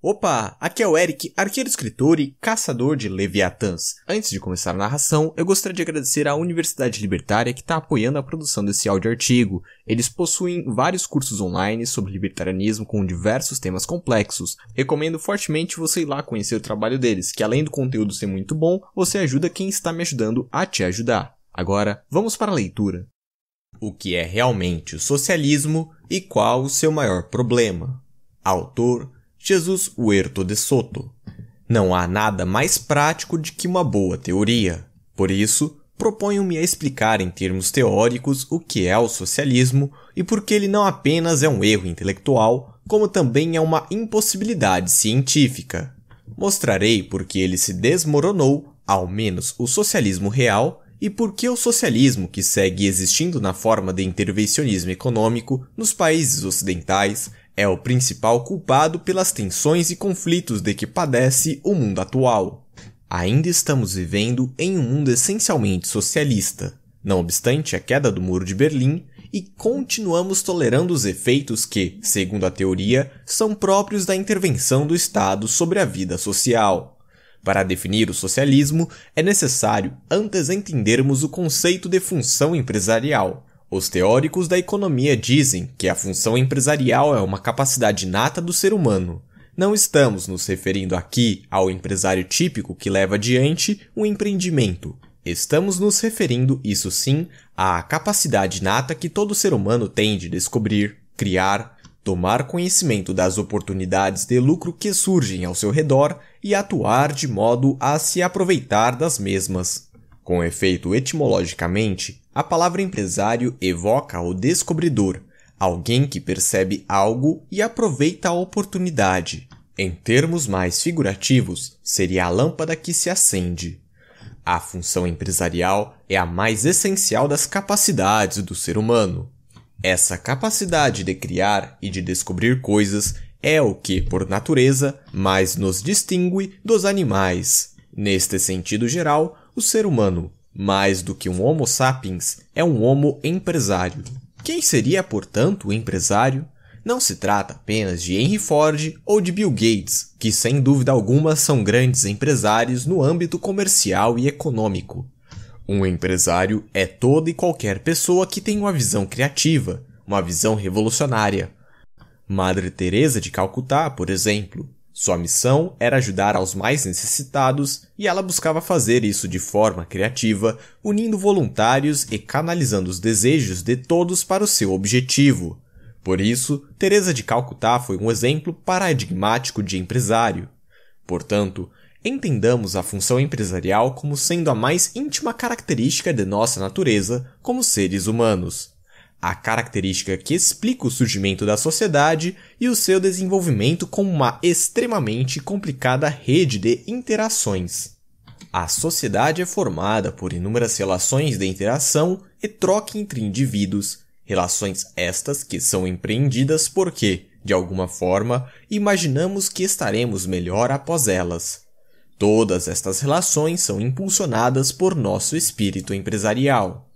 Opa, aqui é o Eric, arqueiro escritor e caçador de Leviatãs. Antes de começar a narração, eu gostaria de agradecer à Universidade Libertária que está apoiando a produção desse áudio artigo. Eles possuem vários cursos online sobre libertarianismo com diversos temas complexos. Recomendo fortemente você ir lá conhecer o trabalho deles, que além do conteúdo ser muito bom, você ajuda quem está me ajudando a te ajudar. Agora, vamos para a leitura. O que é realmente o socialismo e qual o seu maior problema? Autor Jesus Huerto de Soto. Não há nada mais prático do que uma boa teoria. Por isso, proponho-me a explicar em termos teóricos o que é o socialismo e por que ele não apenas é um erro intelectual, como também é uma impossibilidade científica. Mostrarei por que ele se desmoronou, ao menos o socialismo real, e por que o socialismo que segue existindo na forma de intervencionismo econômico nos países ocidentais é o principal culpado pelas tensões e conflitos de que padece o mundo atual. Ainda estamos vivendo em um mundo essencialmente socialista, não obstante a queda do Muro de Berlim, e continuamos tolerando os efeitos que, segundo a teoria, são próprios da intervenção do Estado sobre a vida social. Para definir o socialismo, é necessário antes entendermos o conceito de função empresarial, os teóricos da economia dizem que a função empresarial é uma capacidade nata do ser humano. Não estamos nos referindo aqui ao empresário típico que leva adiante um empreendimento. Estamos nos referindo, isso sim, à capacidade nata que todo ser humano tem de descobrir, criar, tomar conhecimento das oportunidades de lucro que surgem ao seu redor e atuar de modo a se aproveitar das mesmas. Com efeito etimologicamente, a palavra empresário evoca o descobridor, alguém que percebe algo e aproveita a oportunidade. Em termos mais figurativos, seria a lâmpada que se acende. A função empresarial é a mais essencial das capacidades do ser humano. Essa capacidade de criar e de descobrir coisas é o que, por natureza, mais nos distingue dos animais. Neste sentido geral, o ser humano, mais do que um Homo sapiens, é um Homo empresário. Quem seria, portanto, o empresário? Não se trata apenas de Henry Ford ou de Bill Gates, que sem dúvida alguma são grandes empresários no âmbito comercial e econômico. Um empresário é toda e qualquer pessoa que tem uma visão criativa, uma visão revolucionária. Madre Teresa de Calcutá, por exemplo, sua missão era ajudar aos mais necessitados e ela buscava fazer isso de forma criativa, unindo voluntários e canalizando os desejos de todos para o seu objetivo. Por isso, Teresa de Calcutá foi um exemplo paradigmático de empresário. Portanto, entendamos a função empresarial como sendo a mais íntima característica de nossa natureza como seres humanos a característica que explica o surgimento da sociedade e o seu desenvolvimento como uma extremamente complicada rede de interações. A sociedade é formada por inúmeras relações de interação e troca entre indivíduos, relações estas que são empreendidas porque, de alguma forma, imaginamos que estaremos melhor após elas. Todas estas relações são impulsionadas por nosso espírito empresarial.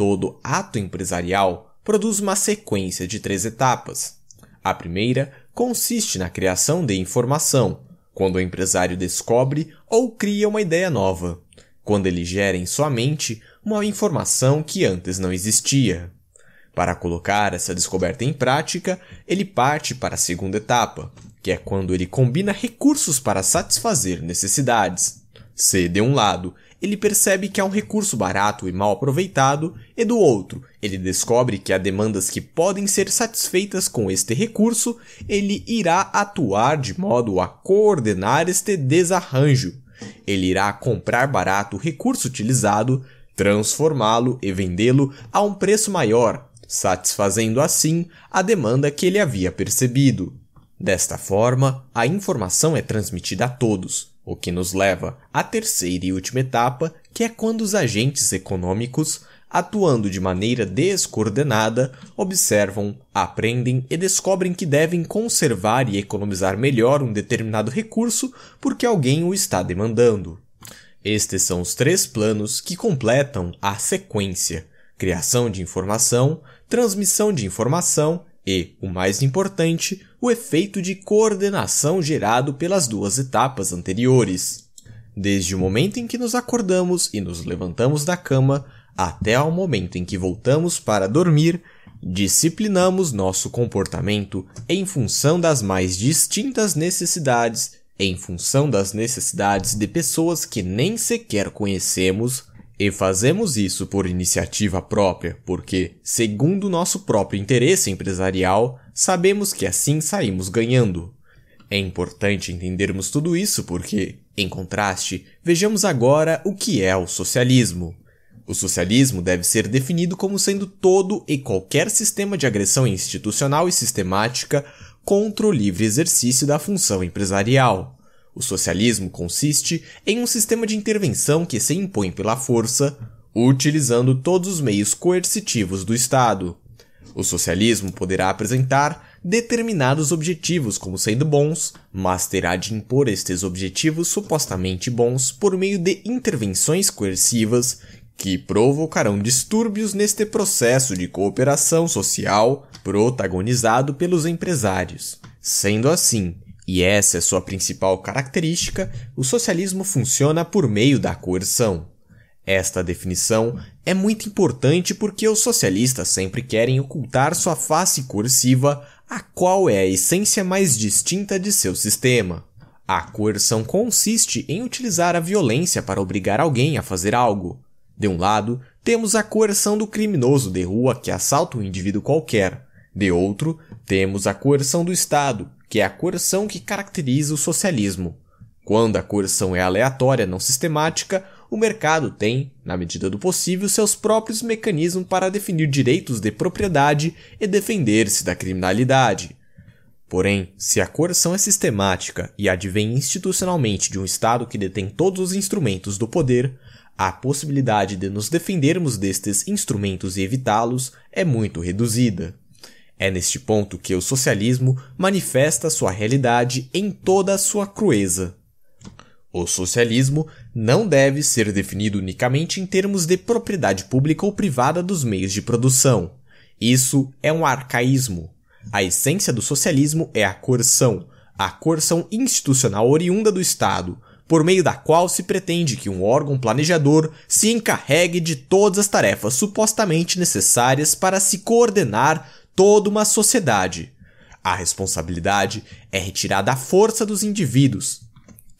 Todo ato empresarial produz uma sequência de três etapas. A primeira consiste na criação de informação, quando o empresário descobre ou cria uma ideia nova, quando ele gera em sua mente uma informação que antes não existia. Para colocar essa descoberta em prática, ele parte para a segunda etapa, que é quando ele combina recursos para satisfazer necessidades. C de um lado ele percebe que há um recurso barato e mal aproveitado, e do outro, ele descobre que há demandas que podem ser satisfeitas com este recurso, ele irá atuar de modo a coordenar este desarranjo. Ele irá comprar barato o recurso utilizado, transformá-lo e vendê-lo a um preço maior, satisfazendo assim a demanda que ele havia percebido. Desta forma, a informação é transmitida a todos, o que nos leva à terceira e última etapa, que é quando os agentes econômicos, atuando de maneira descoordenada, observam, aprendem e descobrem que devem conservar e economizar melhor um determinado recurso porque alguém o está demandando. Estes são os três planos que completam a sequência: criação de informação, transmissão de informação e, o mais importante, o efeito de coordenação gerado pelas duas etapas anteriores. Desde o momento em que nos acordamos e nos levantamos da cama até ao momento em que voltamos para dormir, disciplinamos nosso comportamento em função das mais distintas necessidades, em função das necessidades de pessoas que nem sequer conhecemos e fazemos isso por iniciativa própria, porque, segundo nosso próprio interesse empresarial, Sabemos que assim saímos ganhando. É importante entendermos tudo isso porque, em contraste, vejamos agora o que é o socialismo. O socialismo deve ser definido como sendo todo e qualquer sistema de agressão institucional e sistemática contra o livre exercício da função empresarial. O socialismo consiste em um sistema de intervenção que se impõe pela força, utilizando todos os meios coercitivos do Estado. O socialismo poderá apresentar determinados objetivos como sendo bons, mas terá de impor estes objetivos supostamente bons por meio de intervenções coercivas que provocarão distúrbios neste processo de cooperação social protagonizado pelos empresários. Sendo assim, e essa é sua principal característica, o socialismo funciona por meio da coerção. Esta definição é muito importante porque os socialistas sempre querem ocultar sua face cursiva, a qual é a essência mais distinta de seu sistema. A coerção consiste em utilizar a violência para obrigar alguém a fazer algo. De um lado, temos a coerção do criminoso de rua que assalta um indivíduo qualquer. De outro, temos a coerção do Estado, que é a coerção que caracteriza o socialismo. Quando a coerção é aleatória, não sistemática, o mercado tem, na medida do possível, seus próprios mecanismos para definir direitos de propriedade e defender-se da criminalidade. Porém, se a coerção é sistemática e advém institucionalmente de um Estado que detém todos os instrumentos do poder, a possibilidade de nos defendermos destes instrumentos e evitá-los é muito reduzida. É neste ponto que o socialismo manifesta sua realidade em toda a sua crueza. O socialismo não deve ser definido unicamente em termos de propriedade pública ou privada dos meios de produção. Isso é um arcaísmo. A essência do socialismo é a coerção, a coerção institucional oriunda do Estado, por meio da qual se pretende que um órgão planejador se encarregue de todas as tarefas supostamente necessárias para se coordenar toda uma sociedade. A responsabilidade é retirada à força dos indivíduos,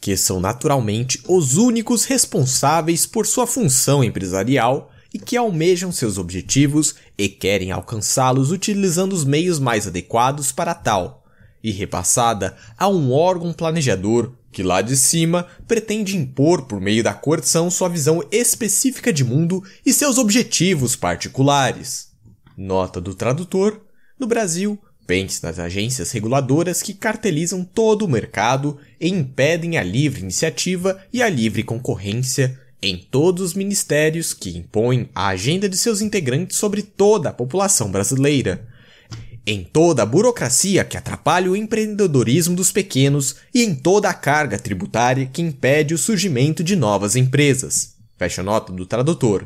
que são naturalmente os únicos responsáveis por sua função empresarial e que almejam seus objetivos e querem alcançá-los utilizando os meios mais adequados para tal, e repassada a um órgão planejador que lá de cima pretende impor por meio da coerção sua visão específica de mundo e seus objetivos particulares. Nota do tradutor: no Brasil, suspense nas agências reguladoras que cartelizam todo o mercado e impedem a livre iniciativa e a livre concorrência em todos os ministérios que impõem a agenda de seus integrantes sobre toda a população brasileira. Em toda a burocracia que atrapalha o empreendedorismo dos pequenos e em toda a carga tributária que impede o surgimento de novas empresas. Fecha nota do tradutor.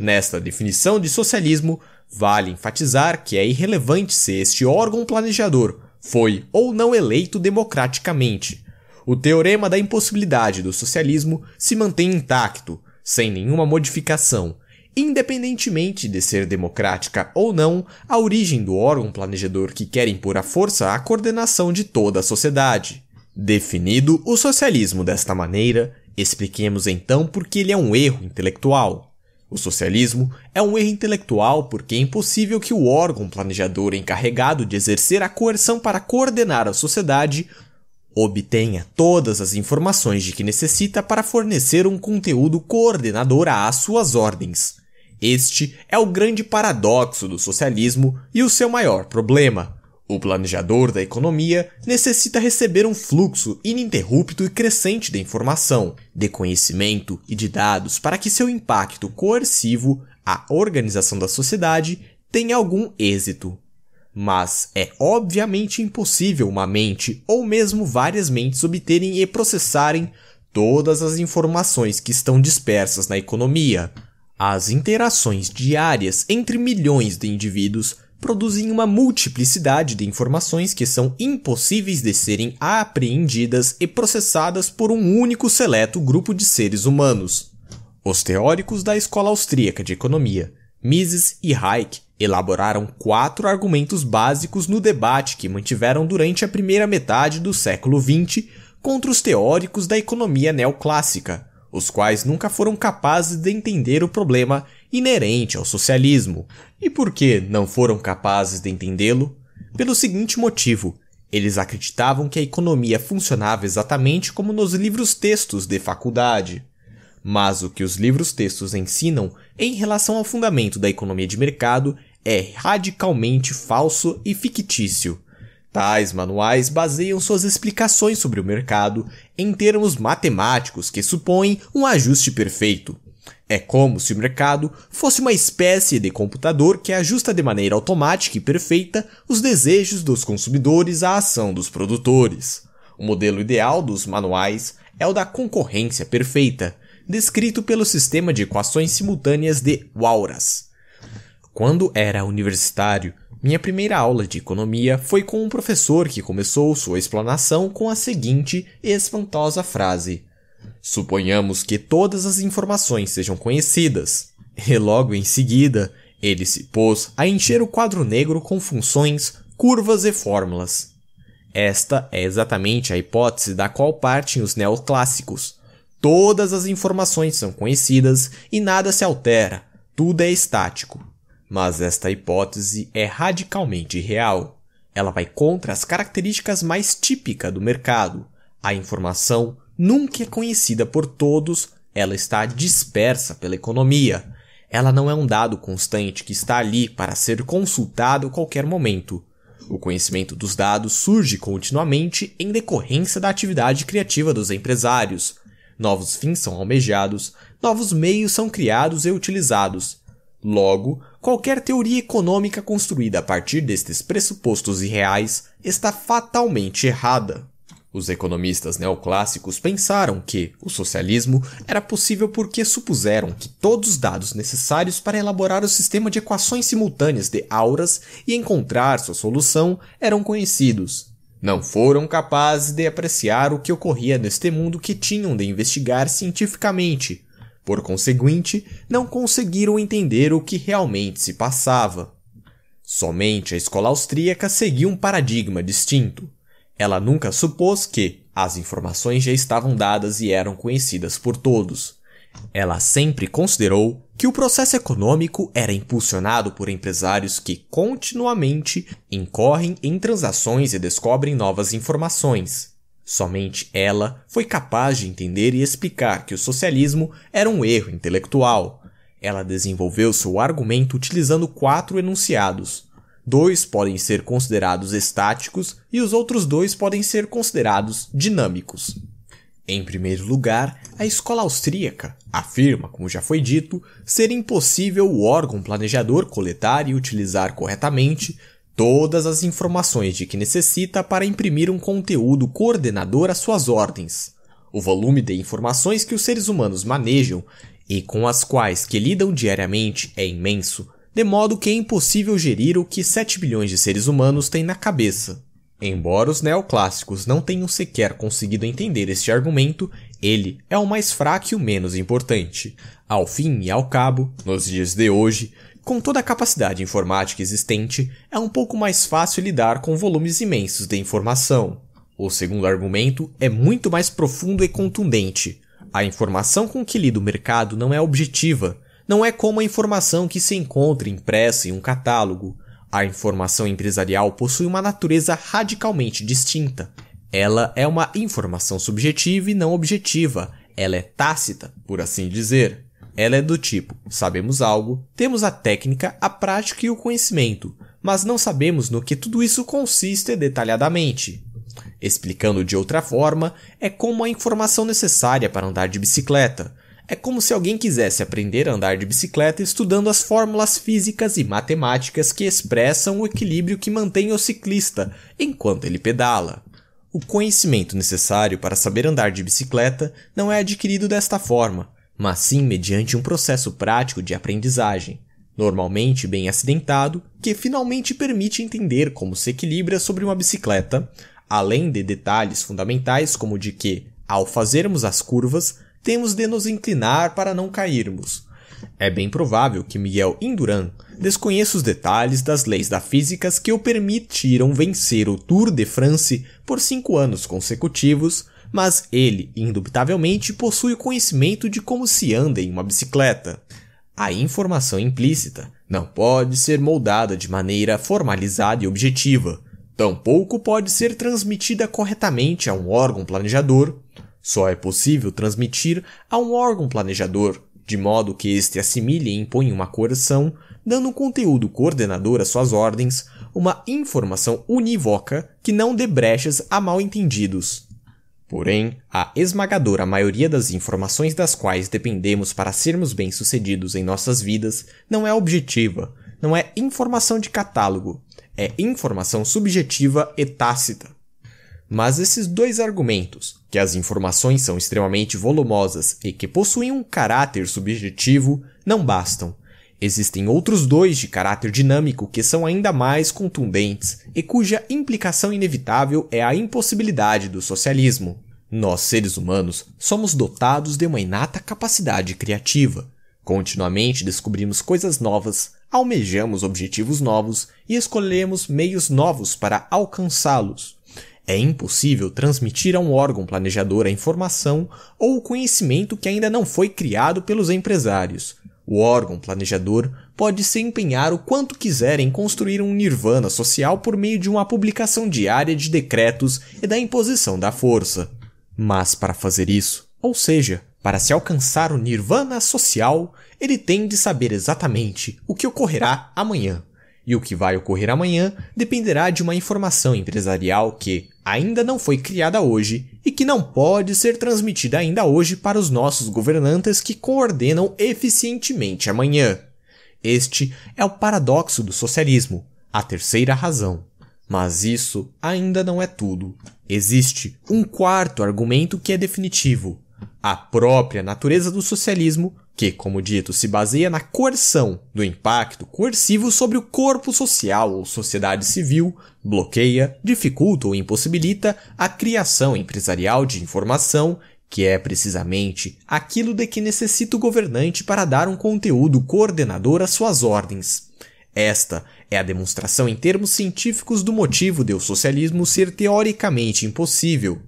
Nesta definição de socialismo, vale enfatizar que é irrelevante se este órgão planejador foi ou não eleito democraticamente. O teorema da impossibilidade do socialismo se mantém intacto, sem nenhuma modificação, independentemente de ser democrática ou não a origem do órgão planejador que quer impor à força a coordenação de toda a sociedade. Definido o socialismo desta maneira, expliquemos então por que ele é um erro intelectual. O socialismo é um erro intelectual porque é impossível que o órgão planejador encarregado de exercer a coerção para coordenar a sociedade obtenha todas as informações de que necessita para fornecer um conteúdo coordenador às suas ordens. Este é o grande paradoxo do socialismo e o seu maior problema. O planejador da economia necessita receber um fluxo ininterrupto e crescente de informação, de conhecimento e de dados para que seu impacto coercivo à organização da sociedade tenha algum êxito. Mas é obviamente impossível uma mente ou mesmo várias mentes obterem e processarem todas as informações que estão dispersas na economia. As interações diárias entre milhões de indivíduos produzem uma multiplicidade de informações que são impossíveis de serem apreendidas e processadas por um único seleto grupo de seres humanos. Os teóricos da Escola Austríaca de Economia, Mises e Hayek, elaboraram quatro argumentos básicos no debate que mantiveram durante a primeira metade do século XX contra os teóricos da economia neoclássica, os quais nunca foram capazes de entender o problema inerente ao socialismo. E por que não foram capazes de entendê-lo? Pelo seguinte motivo: eles acreditavam que a economia funcionava exatamente como nos livros textos de faculdade. Mas o que os livros textos ensinam em relação ao fundamento da economia de mercado é radicalmente falso e fictício. Tais manuais baseiam suas explicações sobre o mercado em termos matemáticos que supõem um ajuste perfeito. É como se o mercado fosse uma espécie de computador que ajusta de maneira automática e perfeita os desejos dos consumidores à ação dos produtores. O modelo ideal dos manuais é o da concorrência perfeita, descrito pelo sistema de equações simultâneas de Walras. Quando era universitário, minha primeira aula de economia foi com um professor que começou sua explanação com a seguinte espantosa frase: Suponhamos que todas as informações sejam conhecidas. E logo em seguida, ele se pôs a encher o quadro negro com funções, curvas e fórmulas. Esta é exatamente a hipótese da qual partem os neoclássicos. Todas as informações são conhecidas e nada se altera, tudo é estático. Mas esta hipótese é radicalmente real. Ela vai contra as características mais típicas do mercado, a informação nunca é conhecida por todos, ela está dispersa pela economia. Ela não é um dado constante que está ali para ser consultado a qualquer momento. O conhecimento dos dados surge continuamente em decorrência da atividade criativa dos empresários. Novos fins são almejados, novos meios são criados e utilizados. Logo, qualquer teoria econômica construída a partir destes pressupostos irreais está fatalmente errada. Os economistas neoclássicos pensaram que o socialismo era possível porque supuseram que todos os dados necessários para elaborar o sistema de equações simultâneas de auras e encontrar sua solução eram conhecidos. Não foram capazes de apreciar o que ocorria neste mundo que tinham de investigar cientificamente. Por conseguinte, não conseguiram entender o que realmente se passava. Somente a escola austríaca seguiu um paradigma distinto ela nunca supôs que as informações já estavam dadas e eram conhecidas por todos. Ela sempre considerou que o processo econômico era impulsionado por empresários que continuamente incorrem em transações e descobrem novas informações. Somente ela foi capaz de entender e explicar que o socialismo era um erro intelectual. Ela desenvolveu seu argumento utilizando quatro enunciados. Dois podem ser considerados estáticos e os outros dois podem ser considerados dinâmicos. Em primeiro lugar, a escola austríaca afirma, como já foi dito, ser impossível o órgão planejador coletar e utilizar corretamente todas as informações de que necessita para imprimir um conteúdo coordenador às suas ordens. O volume de informações que os seres humanos manejam e com as quais que lidam diariamente é imenso, de modo que é impossível gerir o que 7 bilhões de seres humanos têm na cabeça. Embora os neoclássicos não tenham sequer conseguido entender este argumento, ele é o mais fraco e o menos importante. Ao fim e ao cabo, nos dias de hoje, com toda a capacidade informática existente, é um pouco mais fácil lidar com volumes imensos de informação. O segundo argumento é muito mais profundo e contundente. A informação com que lida o mercado não é objetiva, não é como a informação que se encontra impressa em um catálogo. A informação empresarial possui uma natureza radicalmente distinta. Ela é uma informação subjetiva e não objetiva. Ela é tácita, por assim dizer. Ela é do tipo: sabemos algo, temos a técnica, a prática e o conhecimento, mas não sabemos no que tudo isso consiste detalhadamente. Explicando de outra forma, é como a informação necessária para andar de bicicleta. É como se alguém quisesse aprender a andar de bicicleta estudando as fórmulas físicas e matemáticas que expressam o equilíbrio que mantém o ciclista enquanto ele pedala. O conhecimento necessário para saber andar de bicicleta não é adquirido desta forma, mas sim mediante um processo prático de aprendizagem, normalmente bem acidentado, que finalmente permite entender como se equilibra sobre uma bicicleta, além de detalhes fundamentais como de que, ao fazermos as curvas, temos de nos inclinar para não cairmos. É bem provável que Miguel Induran desconheça os detalhes das leis da física que o permitiram vencer o Tour de France por cinco anos consecutivos, mas ele, indubitavelmente, possui o conhecimento de como se anda em uma bicicleta. A informação implícita não pode ser moldada de maneira formalizada e objetiva, tampouco pode ser transmitida corretamente a um órgão planejador só é possível transmitir a um órgão planejador, de modo que este assimile e impõe uma coerção, dando um conteúdo coordenador às suas ordens, uma informação unívoca que não dê brechas a mal entendidos. Porém, a esmagadora maioria das informações das quais dependemos para sermos bem-sucedidos em nossas vidas não é objetiva, não é informação de catálogo, é informação subjetiva e tácita. Mas esses dois argumentos, que as informações são extremamente volumosas e que possuem um caráter subjetivo, não bastam. Existem outros dois de caráter dinâmico que são ainda mais contundentes e cuja implicação inevitável é a impossibilidade do socialismo. Nós, seres humanos, somos dotados de uma inata capacidade criativa. Continuamente descobrimos coisas novas, almejamos objetivos novos e escolhemos meios novos para alcançá-los. É impossível transmitir a um órgão planejador a informação ou o conhecimento que ainda não foi criado pelos empresários. O órgão planejador pode se empenhar o quanto quiser em construir um nirvana social por meio de uma publicação diária de decretos e da imposição da força. Mas para fazer isso, ou seja, para se alcançar o nirvana social, ele tem de saber exatamente o que ocorrerá amanhã. E o que vai ocorrer amanhã dependerá de uma informação empresarial que, ainda não foi criada hoje e que não pode ser transmitida ainda hoje para os nossos governantes que coordenam eficientemente amanhã. Este é o paradoxo do socialismo, a terceira razão. Mas isso ainda não é tudo. Existe um quarto argumento que é definitivo. A própria natureza do socialismo que, como dito, se baseia na coerção do impacto coercivo sobre o corpo social ou sociedade civil, bloqueia, dificulta ou impossibilita a criação empresarial de informação, que é precisamente aquilo de que necessita o governante para dar um conteúdo coordenador às suas ordens. Esta é a demonstração em termos científicos do motivo de o socialismo ser teoricamente impossível.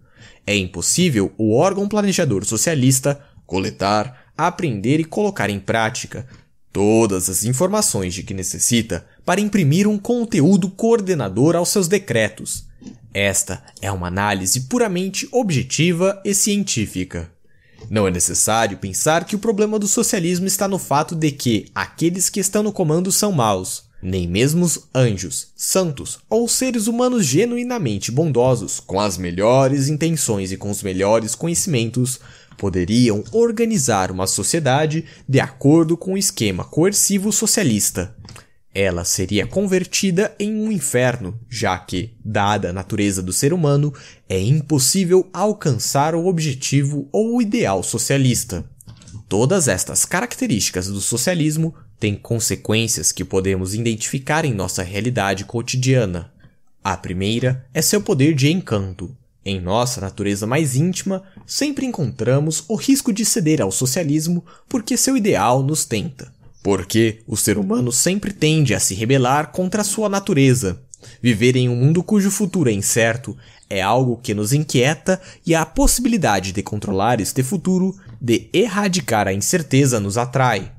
É impossível o órgão planejador socialista coletar, aprender e colocar em prática todas as informações de que necessita para imprimir um conteúdo coordenador aos seus decretos. Esta é uma análise puramente objetiva e científica. Não é necessário pensar que o problema do socialismo está no fato de que aqueles que estão no comando são maus. Nem mesmo os anjos, santos ou seres humanos genuinamente bondosos, com as melhores intenções e com os melhores conhecimentos, poderiam organizar uma sociedade de acordo com o esquema coercivo socialista. Ela seria convertida em um inferno, já que, dada a natureza do ser humano, é impossível alcançar o objetivo ou o ideal socialista. Todas estas características do socialismo têm consequências que podemos identificar em nossa realidade cotidiana. A primeira é seu poder de encanto, em nossa natureza mais íntima, sempre encontramos o risco de ceder ao socialismo porque seu ideal nos tenta. Porque o ser humano sempre tende a se rebelar contra sua natureza. Viver em um mundo cujo futuro é incerto é algo que nos inquieta e a possibilidade de controlar este futuro, de erradicar a incerteza, nos atrai.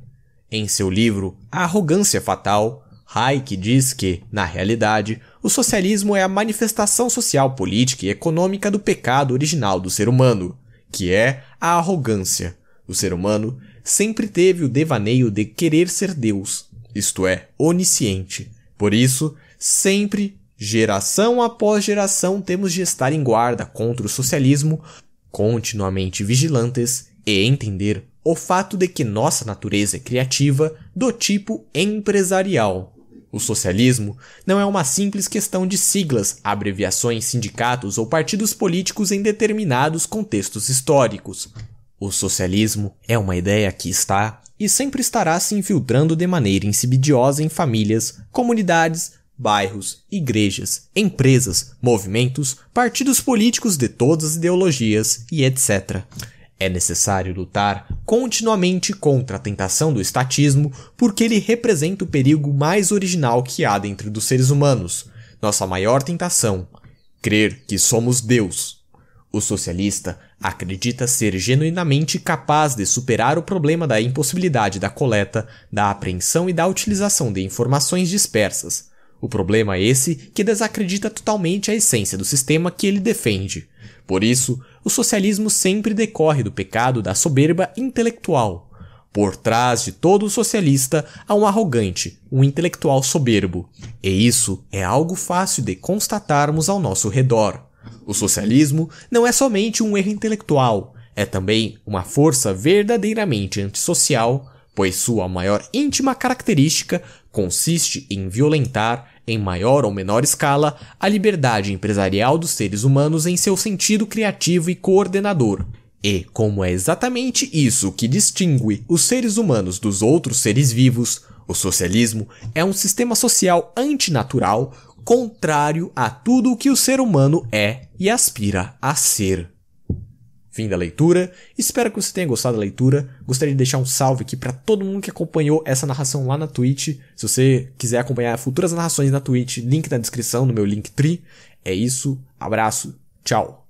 Em seu livro A Arrogância Fatal, Hayek diz que, na realidade, o socialismo é a manifestação social, política e econômica do pecado original do ser humano, que é a arrogância. O ser humano sempre teve o devaneio de querer ser Deus, isto é, onisciente. Por isso, sempre, geração após geração, temos de estar em guarda contra o socialismo, continuamente vigilantes e entender o fato de que nossa natureza é criativa do tipo empresarial. O socialismo não é uma simples questão de siglas, abreviações, sindicatos ou partidos políticos em determinados contextos históricos. O socialismo é uma ideia que está e sempre estará se infiltrando de maneira insidiosa em famílias, comunidades, bairros, igrejas, empresas, movimentos, partidos políticos de todas as ideologias e etc. É necessário lutar continuamente contra a tentação do estatismo porque ele representa o perigo mais original que há dentro dos seres humanos, nossa maior tentação, crer que somos Deus. O socialista acredita ser genuinamente capaz de superar o problema da impossibilidade da coleta, da apreensão e da utilização de informações dispersas. O problema é esse que desacredita totalmente a essência do sistema que ele defende. Por isso, o socialismo sempre decorre do pecado da soberba intelectual. Por trás de todo socialista há um arrogante, um intelectual soberbo. E isso é algo fácil de constatarmos ao nosso redor. O socialismo não é somente um erro intelectual, é também uma força verdadeiramente antissocial pois sua maior íntima característica consiste em violentar, em maior ou menor escala, a liberdade empresarial dos seres humanos em seu sentido criativo e coordenador. E, como é exatamente isso que distingue os seres humanos dos outros seres vivos, o socialismo é um sistema social antinatural contrário a tudo o que o ser humano é e aspira a ser. Fim da leitura. Espero que você tenha gostado da leitura. Gostaria de deixar um salve aqui para todo mundo que acompanhou essa narração lá na Twitch. Se você quiser acompanhar futuras narrações na Twitch, link na descrição no meu Linktree. É isso. Abraço. Tchau.